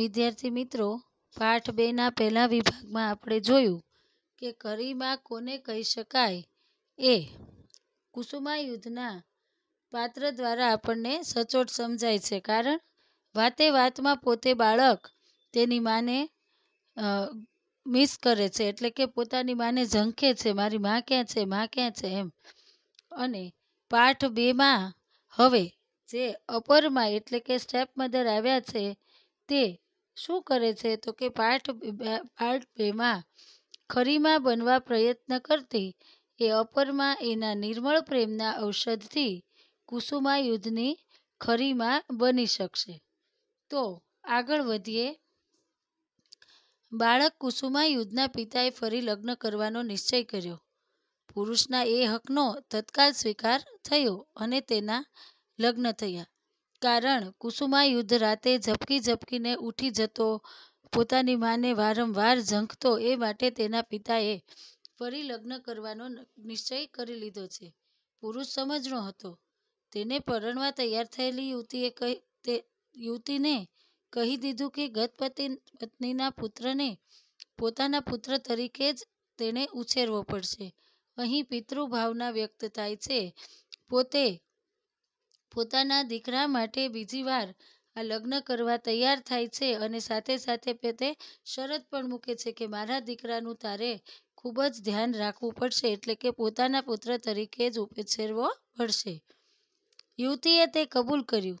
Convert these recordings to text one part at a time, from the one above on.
વિદ્યાર્થી મિત્રો પાઠ બેના પહેલા વિભાગમાં આપણે જોયું કે કરીમા કોને કહી શકાય એ કુસુમા યુદ્ધના પાત્ર દ્વારા આપણને સચોટ સમજાય છે કારણ વાતે વાતમાં પોતે બાળક તેની માને મિસ કરે છે એટલે કે પોતાની માને ઝંખે છે મારી માં ક્યાં છે માં ક્યાં છે એમ અને પાઠ બેમાં હવે જે અપરમાં એટલે કે સ્ટેપ મધર આવ્યા છે તે શું કરે છે તો કે પાર્ટ પાર્ટ બેમાં ખરીમાં બનવા પ્રયત્ન કરતી એ અપરમાં એના નિર્મળ પ્રેમના ઔષધથી કુસુમા યુદ્ધની ખરીમાં બની શકશે તો આગળ વધીએ બાળક કુસુમા યુદ્ધના પિતાએ ફરી લગ્ન કરવાનો નિશ્ચય કર્યો પુરુષના એ હકનો તત્કાલ સ્વીકાર થયો અને તેના લગ્ન થયા કારણ કુસુમાયુધ રાતે ઝબકી ઝબકીને ઊઠી જતો પોતાની માને વારંવાર ઝંખતો એ માટે તેના પિતાએ ફરી લગ્ન કરવાનો નિશ્ચય કરી લીધો છે પુરુષ સમજનો હતો તેને પરણવા તૈયાર થયેલી યુવતીએ કહી તે યુવતીને કહી દીધું કે ગત પતિ પત્નીના પુત્રને પોતાના પુત્ર તરીકે જ તેણે ઉછેરવો પડશે અહીં પિતૃભાવના વ્યક્ત થાય છે પોતે પોતાના દીકરા માટે બીજી વાર આ લગ્ન કરવા તૈયાર થાય છે અને સાથે સાથે તે શરત પણ મૂકે છે કે મારા દીકરાનું તારે ખૂબ જ ધ્યાન રાખવું પડશે એટલે કે પોતાના પુત્ર તરીકે જ ઉપેક્ષેરવો પડશે યુવતીએ તે કબૂલ કર્યું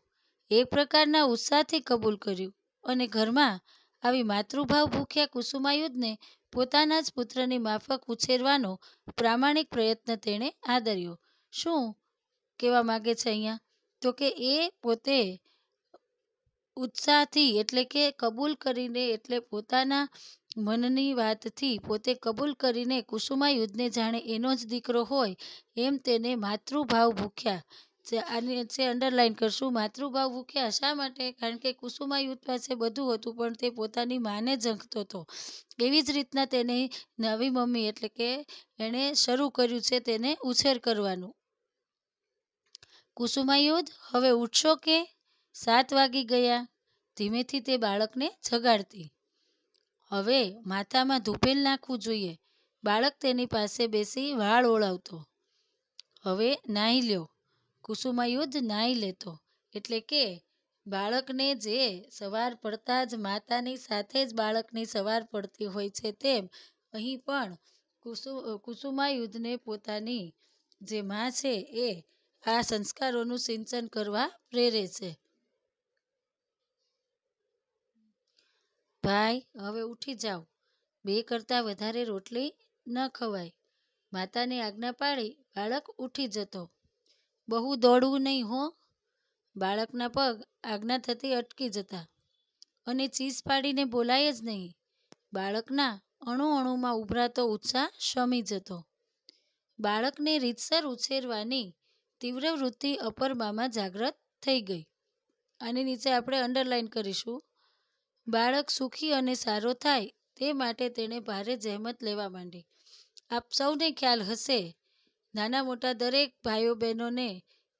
એક પ્રકારના ઉત્સાહથી કબૂલ કર્યું અને ઘરમાં આવી માતૃભાવ ભૂખ્યા કુસુમાયુદ્ધને પોતાના જ પુત્રની માફક ઉછેરવાનો પ્રામાણિક પ્રયત્ન તેણે આદર્યો શું કહેવા માગે છે અહીંયા તો કે એ પોતે ઉત્સાહથી એટલે કે કબૂલ કરીને એટલે પોતાના મનની વાતથી પોતે કબૂલ કરીને કુસુમાયુધને જાણે એનો જ દીકરો હોય એમ તેને માતૃભાવ ભૂખ્યા જે આની જે અંડરલાઇન કરશું માતૃભાવ ભૂખ્યા શા માટે કારણ કે કુસુમા યુદ્ધ પાસે બધું હતું પણ તે પોતાની માને ઝંખતો હતો એવી જ રીતના તેને નવી મમ્મી એટલે કે એણે શરૂ કર્યું છે તેને ઉછેર કરવાનું કુસુમાયુધ હવે ઉઠશો કે સાત વાગી ગયા ધીમેથી તે બાળકને જગાડતી હવે માથામાં ધૂપેલ નાખવું જોઈએ બાળક તેની પાસે બેસી વાળ ઓળાવતો હવે નાહી લ્યો કુસુમાયુદ્ધ નાહી લેતો એટલે કે બાળકને જે સવાર પડતા જ માતાની સાથે જ બાળકની સવાર પડતી હોય છે તેમ અહીં પણ કુસુ કુસુમાયુધને પોતાની જે મા છે એ આ સંસ્કારોનું સિંચન કરવા પ્રેરે છે ભાઈ હવે ઉઠી જાઓ બે કરતાં વધારે રોટલી ન ખવાય માતાને આજ્ઞા પાડી બાળક ઉઠી જતો બહુ દોડવું નહીં હો બાળકના પગ આજ્ઞા થતી અટકી જતા અને ચીસ પાડીને બોલાય જ નહીં બાળકના અણુ અણુમાં ઉભરાતો ઉત્સાહ શમી જતો બાળકને રીતસર ઉછેરવાની તીવ્ર વૃત્તિ અપર બામાં જાગ્રત થઈ ગઈ આની નીચે આપણે અંડરલાઇન કરીશું બાળક સુખી અને સારો થાય તે માટે તેણે ભારે જહેમત લેવા માંડી આપ સૌને ખ્યાલ હશે નાના મોટા દરેક ભાઈઓ બહેનોને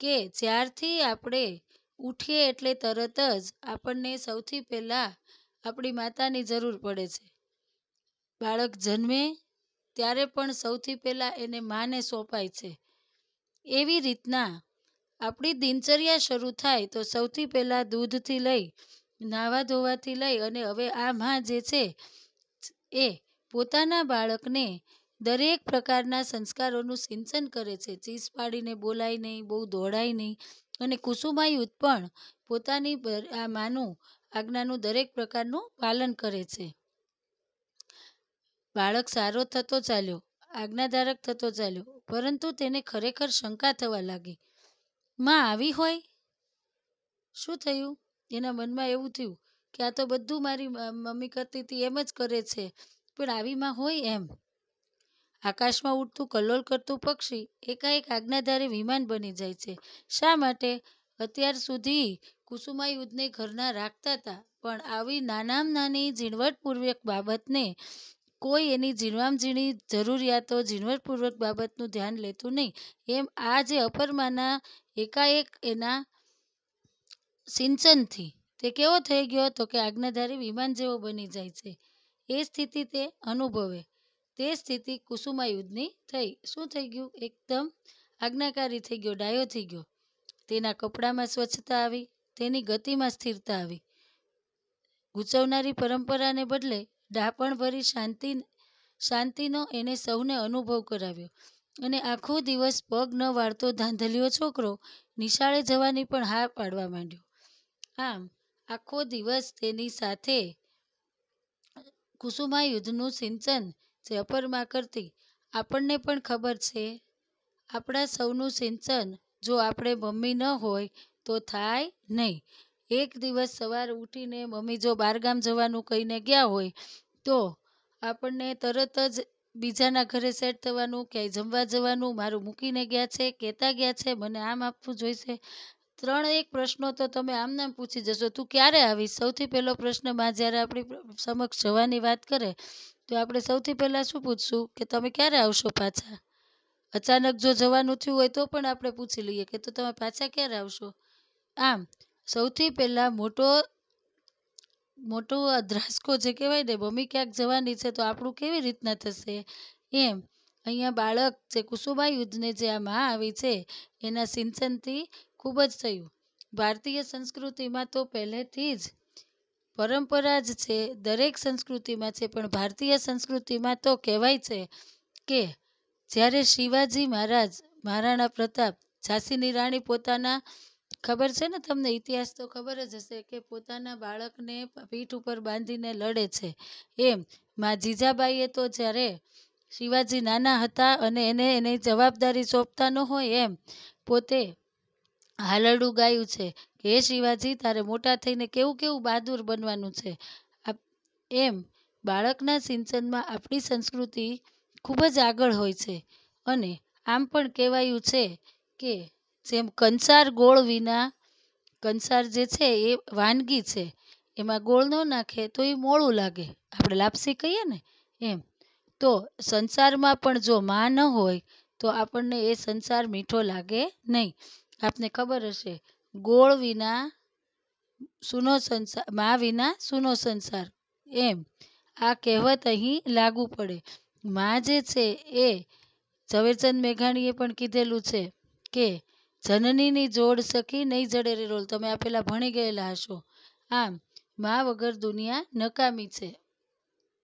કે જ્યારથી આપણે ઉઠીએ એટલે તરત જ આપણને સૌથી પહેલાં આપણી માતાની જરૂર પડે છે બાળક જન્મે ત્યારે પણ સૌથી પહેલાં એને માને સોંપાય છે એવી રીતના આપણી દિનચર્યા શરૂ થાય તો સૌથી પહેલાં દૂધથી લઈ નાહવા ધોવાથી લઈ અને હવે આ માં જે છે એ પોતાના બાળકને દરેક પ્રકારના સંસ્કારોનું સિંચન કરે છે ચીસ પાડીને બોલાય નહીં બહુ દોડાય નહીં અને કુસુમાયુત પણ પોતાની આ માનું આજ્ઞાનું દરેક પ્રકારનું પાલન કરે છે બાળક સારો થતો ચાલ્યો આજ્ઞાધારક થતો ચાલ્યો પરંતુ તેને ખરેખર શંકા થવા લાગી માં આવી હોય શું થયું એના મનમાં એવું થયું કે આ તો બધું મારી મમ્મી કરતી હતી એમ જ કરે છે પણ આવી માં હોય એમ આકાશમાં ઉડતું કલોલ કરતું પક્ષી એકાએક આજ્ઞાધારે વિમાન બની જાય છે શા માટે અત્યાર સુધી કુસુમા યુદ્ધને ઘરના રાખતા હતા પણ આવી નાનામાં નાની ઝીણવટપૂર્વક બાબતને કોઈ એની ઝીણવામ જરૂરિયાતો ઝીણવટપૂર્વક બાબતનું ધ્યાન લેતું નહીં એમ આ જે અપરમાના એકાએક એના સિંચનથી તે કેવો થઈ ગયો હતો કે આજ્ઞાધારી વિમાન જેવો બની જાય છે એ સ્થિતિ તે અનુભવે તે સ્થિતિ કુસુમાયુદ્ધની થઈ શું થઈ ગયું એકદમ આજ્ઞાકારી થઈ ગયો ડાયો થઈ ગયો તેના કપડામાં સ્વચ્છતા આવી તેની ગતિમાં સ્થિરતા આવી ગૂંચવનારી પરંપરાને બદલે ડાપણભરી શાંતિ શાંતિનો એણે સૌને અનુભવ કરાવ્યો અને આખો દિવસ પગ ન વાળતો ધાંધલિયો છોકરો નિશાળે જવાની પણ હા પાડવા માંડ્યો આમ આખો દિવસ તેની સાથે કુસુમા યુદ્ધનું સિંચન જે અપરમાં કરતી આપણને પણ ખબર છે આપણા સૌનું સિંચન જો આપણે મમ્મી ન હોય તો થાય નહીં એક દિવસ સવાર ઉઠીને મમ્મી જો બહારગામ જવાનું કહીને ગયા હોય તો આપણને તરત જ બીજાના ઘરે સેટ થવાનું ક્યાંય જમવા જવાનું મારું મૂકીને ગયા છે કહેતા ગયા છે મને આમ આપવું જોઈશે ત્રણ એક પ્રશ્નો તો તમે આમ આમ પૂછી જશો તું ક્યારે આવીશ સૌથી પહેલો પ્રશ્ન માં જ્યારે આપણી સમક્ષ જવાની વાત કરે તો આપણે સૌથી પહેલાં શું પૂછશું કે તમે ક્યારે આવશો પાછા અચાનક જો જવાનું થયું હોય તો પણ આપણે પૂછી લઈએ કે તો તમે પાછા ક્યારે આવશો આમ સૌથી પહેલાં મોટો મોટો આ જે કહેવાય ને મમ્મી ક્યાંક જવાની છે તો આપણું કેવી રીતના થશે એમ અહીંયા બાળક જે કુસુમા યુદ્ધને જે આ માં આવી છે એના સિંચનથી ખૂબ જ થયું ભારતીય સંસ્કૃતિમાં તો પહેલેથી જ પરંપરા જ છે દરેક સંસ્કૃતિમાં છે પણ ભારતીય સંસ્કૃતિમાં તો કહેવાય છે કે જ્યારે શિવાજી મહારાજ મહારાણા પ્રતાપ ઝાંસીની રાણી પોતાના ખબર છે ને તમને ઇતિહાસ તો ખબર જ હશે કે પોતાના બાળકને પીઠ ઉપર બાંધીને લડે છે એમ મા જીજાબાઈએ તો જ્યારે શિવાજી નાના હતા અને એને એને જવાબદારી સોંપતા ન હોય એમ પોતે હાલરડું ગાયું છે કે હે શિવાજી તારે મોટા થઈને કેવું કેવું બહાદુર બનવાનું છે એમ બાળકના સિંચનમાં આપણી સંસ્કૃતિ ખૂબ જ આગળ હોય છે અને આમ પણ કહેવાયું છે કે જેમ કંસાર ગોળ વિના કંસાર જે છે એ વાનગી છે એમાં ગોળ ન નાખે તો એ મોળું લાગે આપણે લાપસી કહીએ ને એમ તો સંસારમાં પણ જો મા ન હોય તો આપણને એ સંસાર મીઠો લાગે નહીં આપને ખબર હશે ગોળ વિના સુનો સંસાર મા વિના સુનો સંસાર એમ આ કહેવત અહીં લાગુ પડે મા જે છે એ ઝવેરચંદ મેઘાણીએ પણ કીધેલું છે કે જનનીની જોડ સખી નહીં જડે રે રોલ તમે આ પહેલાં ભણી ગયેલા હશો આમ માં વગર દુનિયા નકામી છે